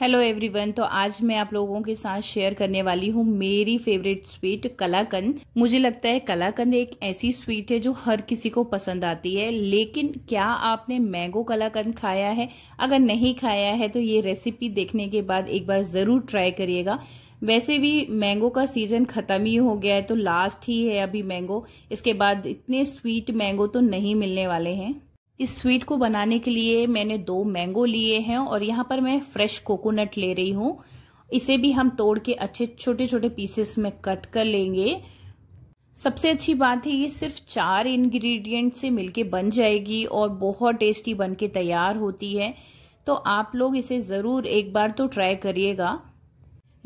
hello everyone तो आज मैं आप लोगों के साथ शेयर करने वाली हूँ मेरी फेवरेट स्वीट कलाकंद मुझे लगता है कलाकंद एक ऐसी स्वीट है जो हर किसी को पसंद आती है लेकिन क्या आपने मैंगो कलाकंद खाया है अगर नहीं खाया है तो ये रेसिपी देखने के बाद एक बार ज़रूर ट्राई करिएगा वैसे भी मैंगो का सीज़न ख़त्म ही हो गया है तो लास्ट ही है अभी मैंगो इसके बाद इतने स्वीट मैंगो तो नहीं मिलने वाले हैं इस स्वीट को बनाने के लिए मैंने दो मैंगो लिए हैं और यहाँ पर मैं फ्रेश कोकोनट ले रही हूँ इसे भी हम तोड़ के अच्छे छोटे छोटे पीसेस में कट कर लेंगे सबसे अच्छी बात है ये सिर्फ चार इंग्रेडिएंट से मिलके बन जाएगी और बहुत टेस्टी बनके तैयार होती है तो आप लोग इसे ज़रूर एक बार तो ट्राई करिएगा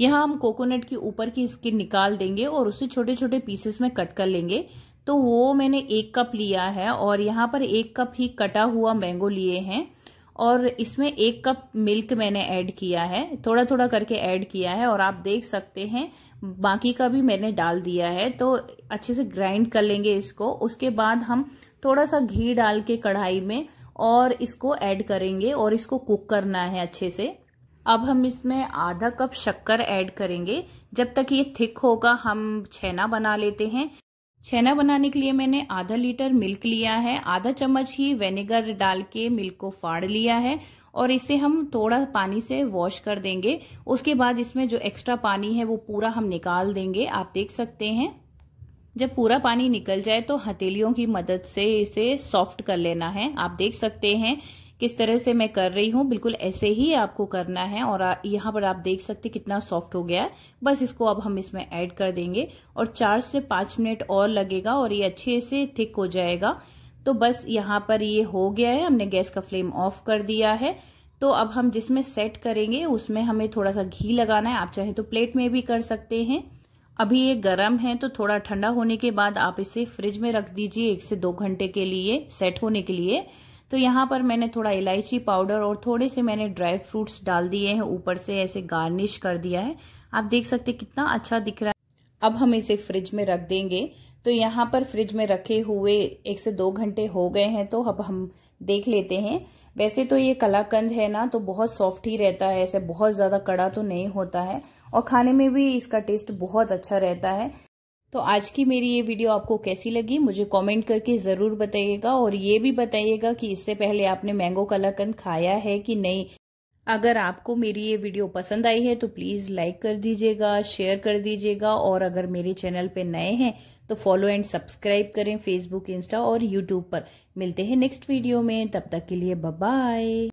यहाँ हम कोकोनट के ऊपर की स्किन निकाल देंगे और उसे छोटे छोटे पीसेस में कट कर लेंगे तो वो मैंने एक कप लिया है और यहाँ पर एक कप ही कटा हुआ मैंगो लिए हैं और इसमें एक कप मिल्क मैंने ऐड किया है थोड़ा थोड़ा करके ऐड किया है और आप देख सकते हैं बाकी का भी मैंने डाल दिया है तो अच्छे से ग्राइंड कर लेंगे इसको उसके बाद हम थोड़ा सा घी डाल के कढ़ाई में और इसको ऐड करेंगे और इसको कुक करना है अच्छे से अब हम इसमें आधा कप शक्कर ऐड करेंगे जब तक ये थिक होगा हम छेना बना लेते हैं छेना बनाने के लिए मैंने आधा लीटर मिल्क लिया है आधा चम्मच ही वेनेगर डाल के मिल्क को फाड़ लिया है और इसे हम थोड़ा पानी से वॉश कर देंगे उसके बाद इसमें जो एक्स्ट्रा पानी है वो पूरा हम निकाल देंगे आप देख सकते हैं जब पूरा पानी निकल जाए तो हथेलियों की मदद से इसे सॉफ्ट कर लेना है आप देख सकते हैं किस तरह से मैं कर रही हूँ बिल्कुल ऐसे ही आपको करना है और यहाँ पर आप देख सकते कितना सॉफ्ट हो गया है बस इसको अब हम इसमें ऐड कर देंगे और चार से पाँच मिनट और लगेगा और ये अच्छे से थिक हो जाएगा तो बस यहाँ पर ये हो गया है हमने गैस का फ्लेम ऑफ कर दिया है तो अब हम जिसमें सेट करेंगे उसमें हमें थोड़ा सा घी लगाना है आप चाहे तो प्लेट में भी कर सकते हैं अभी ये गर्म है तो थोड़ा ठंडा होने के बाद आप इसे फ्रिज में रख दीजिए एक से दो घंटे के लिए सेट होने के लिए तो यहाँ पर मैंने थोड़ा इलायची पाउडर और थोड़े से मैंने ड्राई फ्रूट्स डाल दिए हैं ऊपर से ऐसे गार्निश कर दिया है आप देख सकते कितना अच्छा दिख रहा है अब हम इसे फ्रिज में रख देंगे तो यहाँ पर फ्रिज में रखे हुए एक से दो घंटे हो गए हैं तो अब हम देख लेते हैं वैसे तो ये कलाकंद है ना तो बहुत सॉफ्ट ही रहता है ऐसे बहुत ज़्यादा कड़ा तो नहीं होता है और खाने में भी इसका टेस्ट बहुत अच्छा रहता है तो आज की मेरी ये वीडियो आपको कैसी लगी मुझे कमेंट करके ज़रूर बताइएगा और ये भी बताइएगा कि इससे पहले आपने मैंगो कलाकंद खाया है कि नहीं अगर आपको मेरी ये वीडियो पसंद आई है तो प्लीज़ लाइक कर दीजिएगा शेयर कर दीजिएगा और अगर मेरे चैनल पे नए हैं तो फॉलो एंड सब्सक्राइब करें फेसबुक इंस्टा और यूट्यूब पर मिलते हैं नेक्स्ट वीडियो में तब तक के लिए बाय